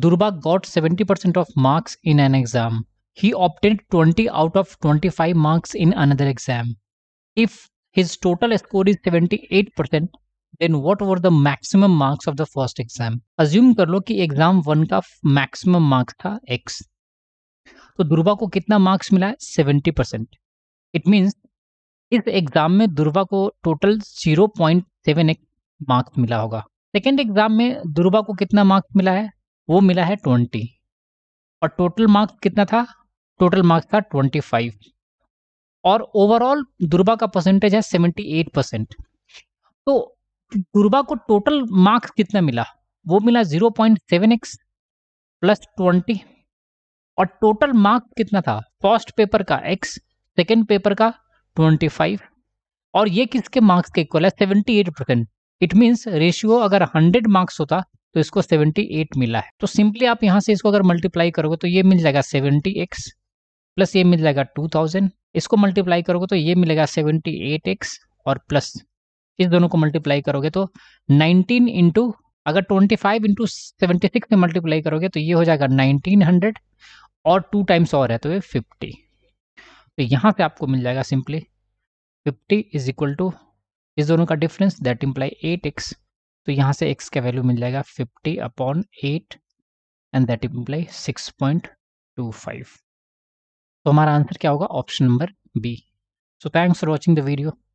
Durba got 70% of marks in an exam. He obtained 20 out of 25 marks in another exam. If his total score is 78%, then what were the maximum marks of the first exam? Assume कर लो कि exam one का maximum marks था x. तो दुर्वा को कितना marks मिला है 70%. परसेंट इट मीन्स इस एग्जाम में दुर्बा को टोटल जीरो पॉइंट सेवन एक मार्क्स मिला होगा सेकेंड एग्जाम में दुर्बा को कितना मार्क्स मिला है वो मिला है ट्वेंटी और टोटल मार्क्स कितना था टोटल मार्क्स था ट्वेंटी फाइव और ओवरऑल दुर्बा का परसेंटेज है सेवेंटी एट परसेंट तो दुर्बा को टोटल मार्क्स कितना मिला वो मिला zero point seven x plus twenty और टोटल मार्क्स कितना था फर्स्ट पेपर का एक्स सेकेंड पेपर का ट्वेंटी फाइव और ये किसके मार्क्स के इक्वल है seventy eight percent it means ratio अगर हंड्रेड मार्क्स होता तो इसको 78 मिला है तो सिंपली आप यहाँ से इसको अगर मल्टीप्लाई करोगे तो ये मिल जाएगा 70x प्लस ये मिल जाएगा 2000 इसको मल्टीप्लाई करोगे तो ये मिलेगा 78x और प्लस इस दोनों को मल्टीप्लाई करोगे तो 19 इंटू अगर 25 फाइव इंटू में मल्टीप्लाई करोगे तो ये हो जाएगा 1900 और टू टाइम्स और है तो ये 50 तो यहाँ पे आपको मिल जाएगा सिंपली 50 इज इक्वल टू इस दोनों का डिफरेंस दैट इम्प्लाई एट तो यहाँ से x का वैल्यू मिल जाएगा 50 upon eight and that imply 6.25 तो हमारा आंसर क्या होगा option number B so thanks for watching the video